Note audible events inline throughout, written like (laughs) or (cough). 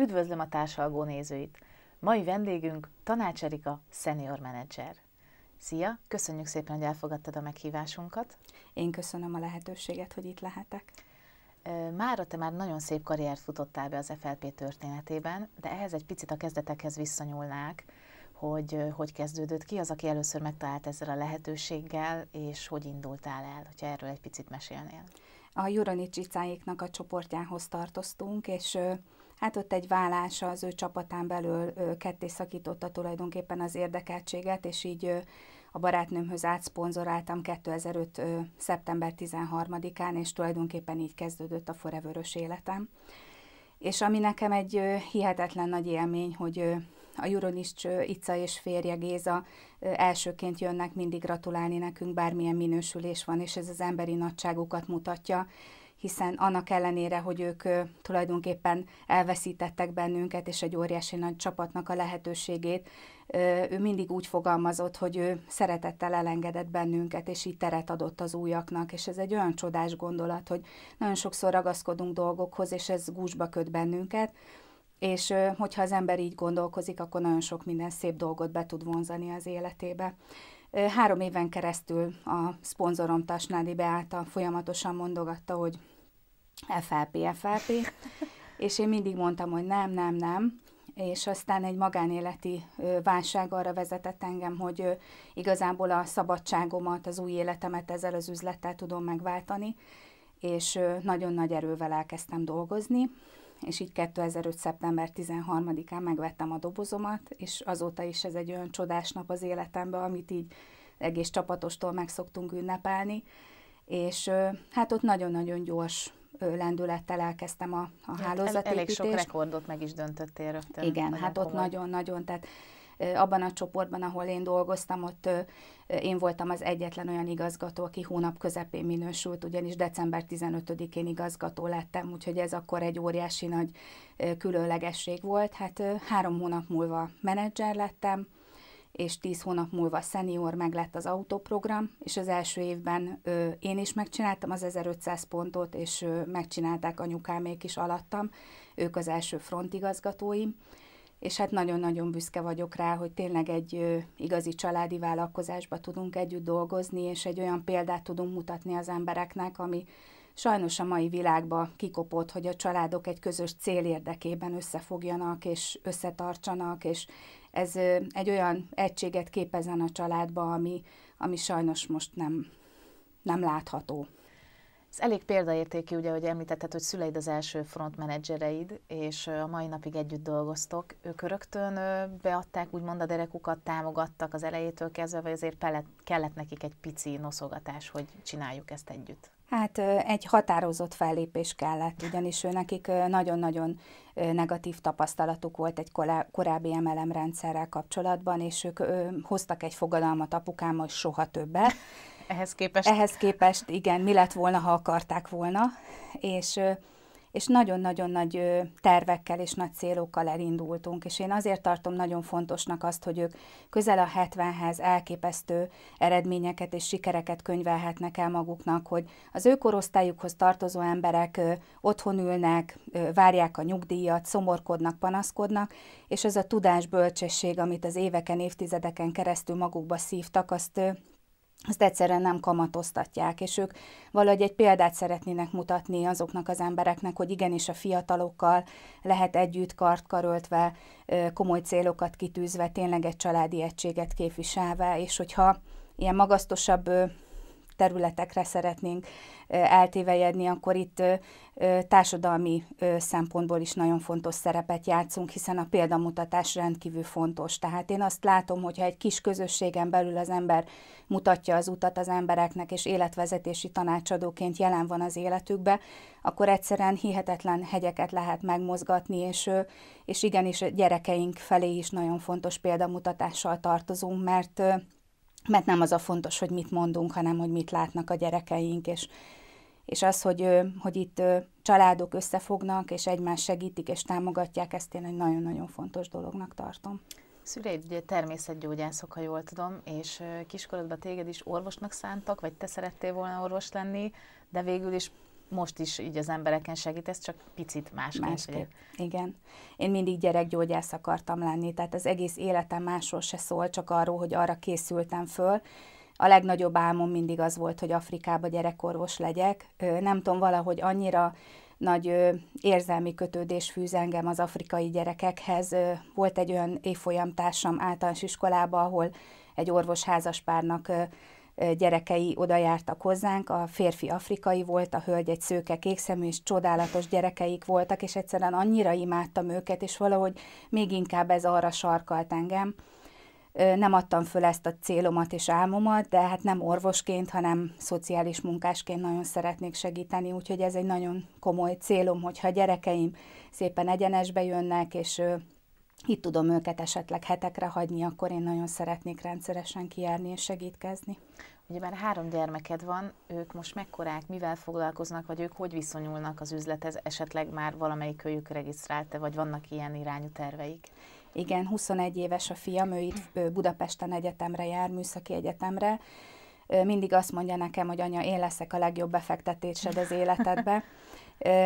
Üdvözlöm a társalgó nézőit! Mai vendégünk Tanács Erika, senior menedzser. Szia, köszönjük szépen, hogy elfogadtad a meghívásunkat. Én köszönöm a lehetőséget, hogy itt lehetek. Mára te már nagyon szép karriert futottál be az FLP történetében, de ehhez egy picit a kezdetekhez visszanyúlnák, hogy hogy kezdődött ki az, aki először megtalált ezzel a lehetőséggel, és hogy indultál el, hogyha erről egy picit mesélnél. A Juronics a csoportjához tartoztunk, és hát ott egy válása az ő csapatán belül ketté szakította tulajdonképpen az érdekeltséget, és így a barátnőmhöz átszponzoráltam 2005. szeptember 13-án, és tulajdonképpen így kezdődött a forever életem. És ami nekem egy hihetetlen nagy élmény, hogy a Juronics Ica és férje Géza elsőként jönnek mindig gratulálni nekünk, bármilyen minősülés van, és ez az emberi nagyságukat mutatja hiszen annak ellenére, hogy ők tulajdonképpen elveszítettek bennünket, és egy óriási nagy csapatnak a lehetőségét, ő mindig úgy fogalmazott, hogy ő szeretettel elengedett bennünket, és így teret adott az újaknak, és ez egy olyan csodás gondolat, hogy nagyon sokszor ragaszkodunk dolgokhoz, és ez gúzsba köt bennünket, és hogyha az ember így gondolkozik, akkor nagyon sok minden szép dolgot be tud vonzani az életébe. Három éven keresztül a szponzorom Tasnádi Beáta folyamatosan mondogatta, hogy FLP, FLP, (laughs) és én mindig mondtam, hogy nem, nem, nem, és aztán egy magánéleti válság arra vezetett engem, hogy igazából a szabadságomat, az új életemet ezzel az üzlettel tudom megváltani, és nagyon nagy erővel elkezdtem dolgozni, és így 2005. szeptember 13-án megvettem a dobozomat, és azóta is ez egy olyan csodás nap az életemben, amit így egész csapatostól meg szoktunk ünnepelni, és hát ott nagyon-nagyon gyors lendülettel elkezdtem a, a hát hálózatépítést. El, elég sok rekordot meg is döntöttél rögtön. Igen, hát ott nagyon-nagyon, tehát abban a csoportban, ahol én dolgoztam, ott én voltam az egyetlen olyan igazgató, aki hónap közepén minősült, ugyanis december 15-én igazgató lettem, úgyhogy ez akkor egy óriási nagy különlegesség volt. Hát három hónap múlva menedzser lettem, és tíz hónap múlva senior meg lett az autóprogram, és az első évben ö, én is megcsináltam az 1500 pontot, és ö, megcsinálták anyukámék is alattam, ők az első frontigazgatóim és hát nagyon-nagyon büszke vagyok rá, hogy tényleg egy ö, igazi családi vállalkozásba tudunk együtt dolgozni, és egy olyan példát tudunk mutatni az embereknek, ami sajnos a mai világban kikopott, hogy a családok egy közös cél érdekében összefogjanak, és összetartsanak, és ez ö, egy olyan egységet képezen a családba, ami, ami sajnos most nem, nem látható. Ez elég példaértékű, ugye, hogy említetted, hogy szüleid az első frontmenedzsereid, és a mai napig együtt dolgoztok. Ők rögtön beadták úgymond a derekukat, támogattak az elejétől kezdve, vagy azért kellett nekik egy pici noszogatás, hogy csináljuk ezt együtt? Hát egy határozott fellépés kellett, ugyanis ő nekik nagyon-nagyon negatív tapasztalatuk volt egy korábbi MLM rendszerrel kapcsolatban, és ők hoztak egy fogadalmat apukám, hogy soha többet, ehhez képest. Ehhez képest, igen, mi lett volna, ha akarták volna, és, és nagyon-nagyon nagy tervekkel és nagy célokkal elindultunk, és én azért tartom nagyon fontosnak azt, hogy ők közel a 70-hez elképesztő eredményeket és sikereket könyvelhetnek el maguknak, hogy az ő korosztályukhoz tartozó emberek otthon ülnek, várják a nyugdíjat, szomorkodnak, panaszkodnak, és az a tudás, bölcsesség, amit az éveken, évtizedeken keresztül magukba szívtak, azt azt egyszerűen nem kamatoztatják, és ők valahogy egy példát szeretnének mutatni azoknak az embereknek, hogy igenis a fiatalokkal lehet együtt kart karöltve, komoly célokat kitűzve, tényleg egy családi egységet képviselve, és hogyha ilyen magasztosabb területekre szeretnénk eltévejedni, akkor itt társadalmi szempontból is nagyon fontos szerepet játszunk, hiszen a példamutatás rendkívül fontos. Tehát én azt látom, hogyha egy kis közösségen belül az ember mutatja az utat az embereknek, és életvezetési tanácsadóként jelen van az életükbe, akkor egyszerűen hihetetlen hegyeket lehet megmozgatni, és, és igenis gyerekeink felé is nagyon fontos példamutatással tartozunk, mert mert nem az a fontos, hogy mit mondunk, hanem hogy mit látnak a gyerekeink, és, és az, hogy, hogy itt családok összefognak, és egymás segítik, és támogatják, ezt én egy nagyon-nagyon fontos dolognak tartom. Szüleid ugye természetgyógyászok, ha jól tudom, és kiskorodban téged is orvosnak szántak, vagy te szerettél volna orvos lenni, de végül is most is így az embereken ez csak picit másképp. Másképp, igen. Én mindig gyerekgyógyász akartam lenni, tehát az egész életem másról se szól, csak arról, hogy arra készültem föl. A legnagyobb álmom mindig az volt, hogy Afrikába gyerekorvos legyek. Nem tudom, valahogy annyira nagy érzelmi kötődés fűz engem az afrikai gyerekekhez. volt egy olyan évfolyamtársam általános iskolában, ahol egy orvos házaspárnak gyerekei oda jártak hozzánk, a férfi afrikai volt, a hölgy egy szőke kékszemű, és csodálatos gyerekeik voltak, és egyszerűen annyira imádtam őket, és valahogy még inkább ez arra sarkalt engem. Nem adtam föl ezt a célomat és álmomat, de hát nem orvosként, hanem szociális munkásként nagyon szeretnék segíteni, úgyhogy ez egy nagyon komoly célom, hogyha a gyerekeim szépen egyenesbe jönnek, és itt tudom őket esetleg hetekre hagyni, akkor én nagyon szeretnék rendszeresen kijárni és segítkezni. Ugye már három gyermeked van, ők most mekkorák, mivel foglalkoznak, vagy ők hogy viszonyulnak az üzlethez, esetleg már valamelyik őjük regisztrálta, vagy vannak ilyen irányú terveik? Igen, 21 éves a fiam, ő itt Budapesten egyetemre jár, műszaki egyetemre, mindig azt mondja nekem, hogy anya, én leszek a legjobb befektetésed az életedbe,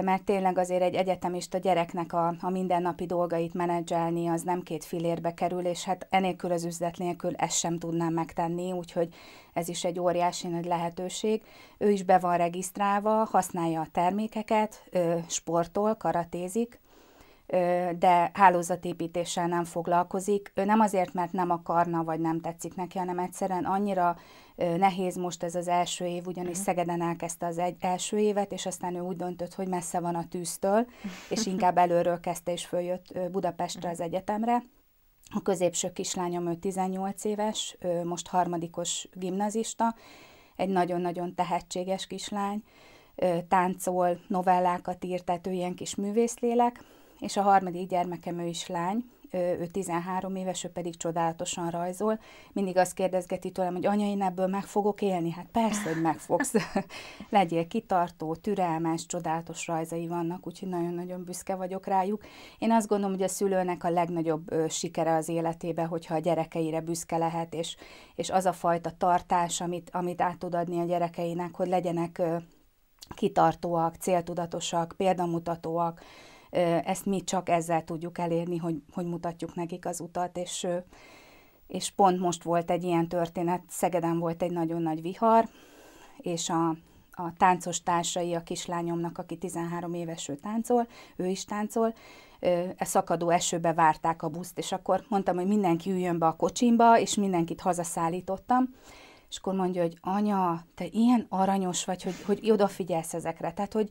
mert tényleg azért egy egyetemista gyereknek a, a mindennapi dolgait menedzselni, az nem két filérbe kerül, és hát enélkül az üzlet nélkül ezt sem tudnám megtenni, úgyhogy ez is egy óriási nagy lehetőség. Ő is be van regisztrálva, használja a termékeket, sportol, karatézik, de hálózatépítéssel nem foglalkozik. Ő nem azért, mert nem akarna, vagy nem tetszik neki, hanem egyszerűen annyira nehéz most ez az első év, ugyanis mhm. Szegeden elkezdte az egy, első évet, és aztán ő úgy döntött, hogy messze van a tűztől, és inkább előről kezdte, és följött Budapestre mhm. az egyetemre. A középső kislányom, ő 18 éves, ő most harmadikos gimnazista, egy nagyon-nagyon tehetséges kislány, táncol, novellákat írt, tehát ő ilyen kis művészlélek, és a harmadik gyermekem ő is lány, ő 13 éves, ő pedig csodálatosan rajzol. Mindig azt kérdezgeti tőlem, hogy anya, én ebből meg fogok élni? Hát persze, hogy meg fogsz. (laughs) Legyél kitartó, türelmes, csodálatos rajzai vannak, úgyhogy nagyon-nagyon büszke vagyok rájuk. Én azt gondolom, hogy a szülőnek a legnagyobb ö, sikere az életébe, hogyha a gyerekeire büszke lehet, és, és az a fajta tartás, amit, amit át tud adni a gyerekeinek, hogy legyenek ö, kitartóak, céltudatosak, példamutatóak, ezt mi csak ezzel tudjuk elérni, hogy, hogy mutatjuk nekik az utat, és, és pont most volt egy ilyen történet, Szegeden volt egy nagyon nagy vihar, és a, a táncos társai a kislányomnak, aki 13 éves, ő táncol, ő is táncol, e szakadó esőbe várták a buszt, és akkor mondtam, hogy mindenki üljön be a kocsimba, és mindenkit hazaszállítottam, és akkor mondja, hogy anya, te ilyen aranyos vagy, hogy, hogy odafigyelsz ezekre, tehát hogy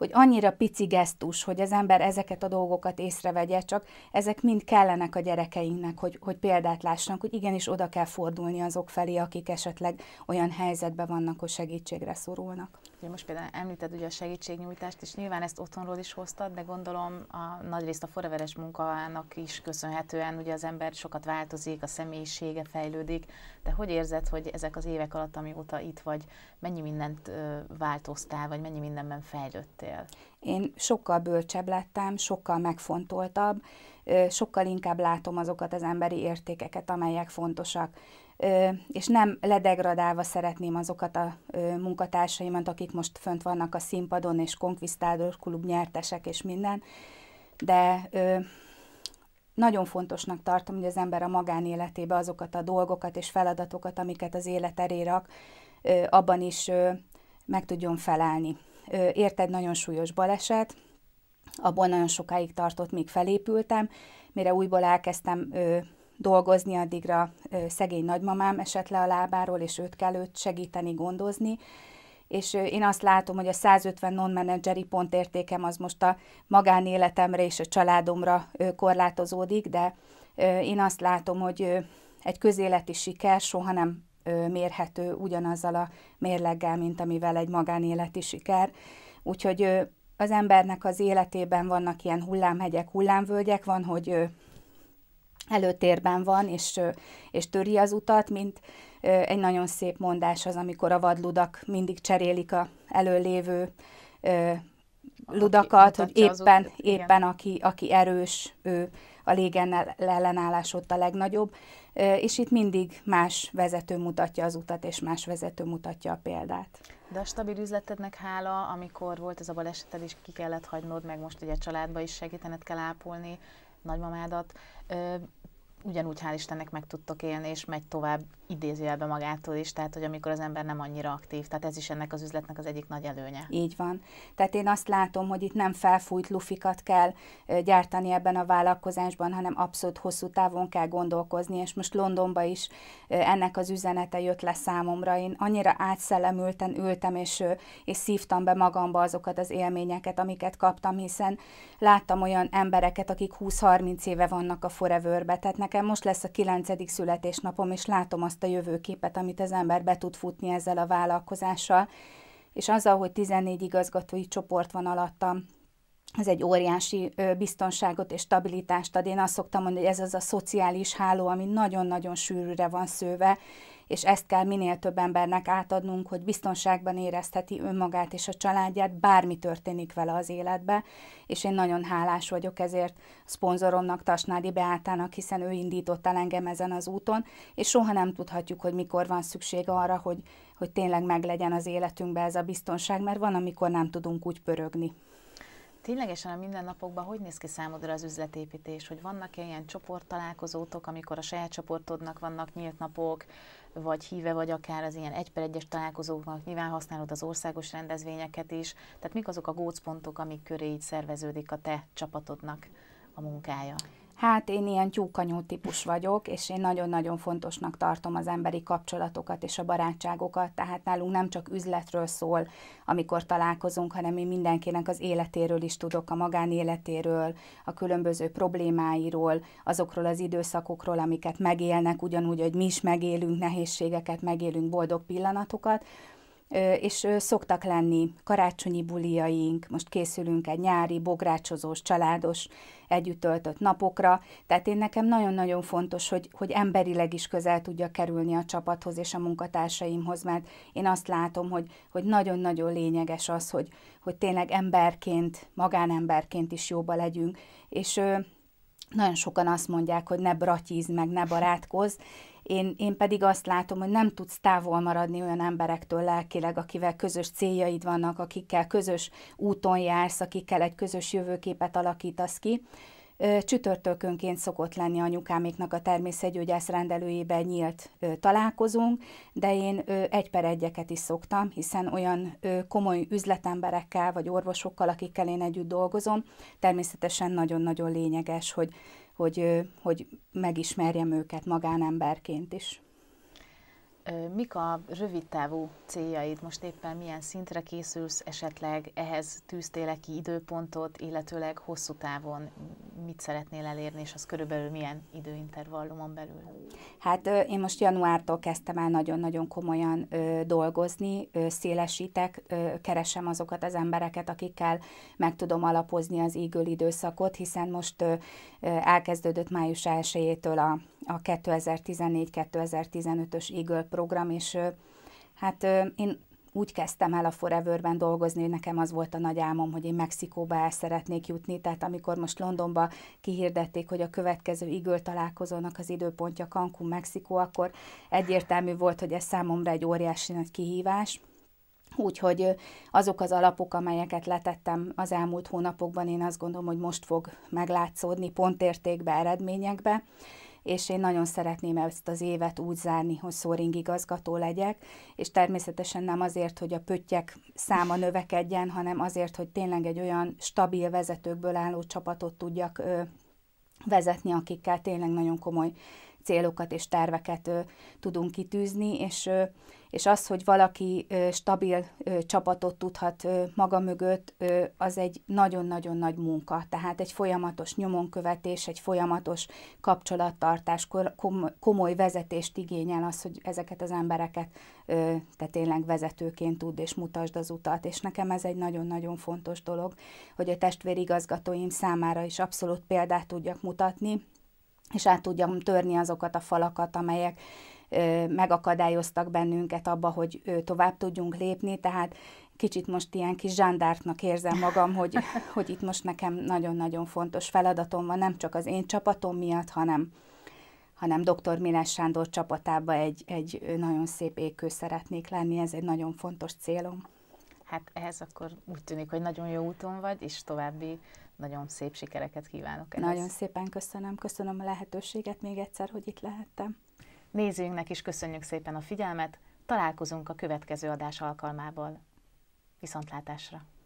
hogy annyira pici gesztus, hogy az ember ezeket a dolgokat észrevegye, csak ezek mind kellenek a gyerekeinknek, hogy, hogy példát lássanak, hogy igenis oda kell fordulni azok felé, akik esetleg olyan helyzetben vannak, hogy segítségre szorulnak. Ugye most például említed ugye a segítségnyújtást, és nyilván ezt otthonról is hoztad, de gondolom a nagyrészt a foreveres munkának is köszönhetően ugye az ember sokat változik, a személyisége fejlődik. De hogy érzed, hogy ezek az évek alatt, amióta itt vagy, mennyi mindent változtál, vagy mennyi mindenben fejlődtél? lettél? Én sokkal bölcsebb lettem, sokkal megfontoltabb, sokkal inkább látom azokat az emberi értékeket, amelyek fontosak. És nem ledegradálva szeretném azokat a munkatársaimat, akik most fönt vannak a színpadon, és konkvisztádor klub nyertesek, és minden, de nagyon fontosnak tartom, hogy az ember a magánéletébe azokat a dolgokat és feladatokat, amiket az élet elé rak, abban is meg tudjon felállni ért egy nagyon súlyos baleset, abból nagyon sokáig tartott, még felépültem, mire újból elkezdtem ö, dolgozni, addigra ö, szegény nagymamám esett le a lábáról, és őt kell őt segíteni, gondozni, és ö, én azt látom, hogy a 150 non-manageri pontértékem az most a magánéletemre és a családomra ö, korlátozódik, de ö, én azt látom, hogy ö, egy közéleti siker soha nem mérhető ugyanazzal a mérleggel, mint amivel egy magánéleti siker. Úgyhogy az embernek az életében vannak ilyen hullámhegyek, hullámvölgyek, van, hogy előtérben van, és, és töri az utat, mint egy nagyon szép mondás az, amikor a vadludak mindig cserélik a előlévő ludakat, hogy éppen, éppen aki, aki erős, ő a ellenállás ott a legnagyobb, és itt mindig más vezető mutatja az utat, és más vezető mutatja a példát. De a stabil üzletednek hála, amikor volt ez a baleseted, és ki kellett hagynod, meg most ugye a családba is segítened kell ápolni, nagymamádat, ugyanúgy hál' Istennek meg tudtok élni, és megy tovább idézőjelbe magától is, tehát hogy amikor az ember nem annyira aktív, tehát ez is ennek az üzletnek az egyik nagy előnye. Így van. Tehát én azt látom, hogy itt nem felfújt lufikat kell gyártani ebben a vállalkozásban, hanem abszolút hosszú távon kell gondolkozni, és most Londonba is ennek az üzenete jött le számomra. Én annyira átszellemülten ültem, és, és szívtam be magamba azokat az élményeket, amiket kaptam, hiszen láttam olyan embereket, akik 20-30 éve vannak a Foreverbe, tehát Nekem most lesz a kilencedik születésnapom, és látom azt a jövőképet, amit az ember be tud futni ezzel a vállalkozással, és azzal, hogy 14 igazgatói csoport van alattam, ez egy óriási biztonságot és stabilitást ad. Én azt szoktam mondani, hogy ez az a szociális háló, ami nagyon-nagyon sűrűre van szőve, és ezt kell minél több embernek átadnunk, hogy biztonságban érezheti önmagát és a családját, bármi történik vele az életbe, és én nagyon hálás vagyok ezért szponzoromnak, Tasnádi Beátának, hiszen ő indított el engem ezen az úton, és soha nem tudhatjuk, hogy mikor van szükség arra, hogy, hogy tényleg meglegyen az életünkben ez a biztonság, mert van, amikor nem tudunk úgy pörögni. Ténylegesen a mindennapokban hogy néz ki számodra az üzletépítés? Hogy vannak-e ilyen csoporttalálkozótok, amikor a saját csoportodnak vannak nyílt napok, vagy híve vagy akár az ilyen egy per egyes találkozóknak, nyilván használod az országos rendezvényeket is. Tehát mik azok a gócpontok, amik köré így szerveződik a te csapatodnak a munkája? Hát én ilyen tyúkanyú típus vagyok, és én nagyon-nagyon fontosnak tartom az emberi kapcsolatokat és a barátságokat, tehát nálunk nem csak üzletről szól, amikor találkozunk, hanem én mindenkinek az életéről is tudok, a magánéletéről, a különböző problémáiról, azokról az időszakokról, amiket megélnek, ugyanúgy, hogy mi is megélünk nehézségeket, megélünk boldog pillanatokat, és szoktak lenni karácsonyi buliaink, most készülünk egy nyári, bográcsozós, családos, együtt töltött napokra, tehát én nekem nagyon-nagyon fontos, hogy, hogy emberileg is közel tudja kerülni a csapathoz és a munkatársaimhoz, mert én azt látom, hogy, hogy nagyon-nagyon lényeges az, hogy, hogy tényleg emberként, magánemberként is jóba legyünk, és nagyon sokan azt mondják, hogy ne bratyízd meg, ne barátkozz, én, én pedig azt látom, hogy nem tudsz távol maradni olyan emberektől lelkileg, akivel közös céljaid vannak, akikkel közös úton jársz, akikkel egy közös jövőképet alakítasz ki. Csütörtökönként szokott lenni anyukáméknak a természetgyógyász rendelőjébe nyílt találkozunk, de én egy per egyeket is szoktam, hiszen olyan komoly üzletemberekkel vagy orvosokkal, akikkel én együtt dolgozom, természetesen nagyon-nagyon lényeges, hogy hogy, hogy megismerjem őket magánemberként is. Mik a rövid távú céljaid? Most éppen milyen szintre készülsz, esetleg ehhez tűztél ki időpontot, illetőleg hosszú távon mit szeretnél elérni, és az körülbelül milyen időintervallumon belül? Hát én most januártól kezdtem el nagyon-nagyon komolyan ö, dolgozni, ö, szélesítek, ö, keresem azokat az embereket, akikkel meg tudom alapozni az ígöl időszakot, hiszen most ö, elkezdődött május 1-től a, a 2014-2015-ös ígöl program, és ö, hát ö, én úgy kezdtem el a Foreverben dolgozni, hogy nekem az volt a nagy álmom, hogy én Mexikóba el szeretnék jutni, tehát amikor most Londonba kihirdették, hogy a következő igöl találkozónak az időpontja Cancún, Mexikó, akkor egyértelmű volt, hogy ez számomra egy óriási nagy kihívás. Úgyhogy azok az alapok, amelyeket letettem az elmúlt hónapokban, én azt gondolom, hogy most fog meglátszódni pontértékbe, eredményekbe és én nagyon szeretném ezt az évet úgy zárni, hogy szóring igazgató legyek, és természetesen nem azért, hogy a pöttyek száma növekedjen, hanem azért, hogy tényleg egy olyan stabil vezetőkből álló csapatot tudjak ö, vezetni, akikkel tényleg nagyon komoly célokat és terveket ö, tudunk kitűzni, és ö, és az, hogy valaki stabil csapatot tudhat maga mögött, az egy nagyon-nagyon nagy munka. Tehát egy folyamatos nyomonkövetés, egy folyamatos kapcsolattartás, komoly vezetést igényel az, hogy ezeket az embereket te tényleg vezetőként tud és mutasd az utat. És nekem ez egy nagyon-nagyon fontos dolog, hogy a testvérigazgatóim számára is abszolút példát tudjak mutatni, és át tudjam törni azokat a falakat, amelyek megakadályoztak bennünket abba, hogy tovább tudjunk lépni, tehát kicsit most ilyen kis zsándártnak érzem magam, hogy, (laughs) hogy itt most nekem nagyon-nagyon fontos feladatom van, nem csak az én csapatom miatt, hanem, hanem dr. Miles Sándor csapatába egy, egy nagyon szép ékő szeretnék lenni, ez egy nagyon fontos célom. Hát ehhez akkor úgy tűnik, hogy nagyon jó úton vagy, és további nagyon szép sikereket kívánok ehhez. Nagyon szépen köszönöm, köszönöm a lehetőséget még egyszer, hogy itt lehettem. Nézőinknek is köszönjük szépen a figyelmet, találkozunk a következő adás alkalmából. Viszontlátásra!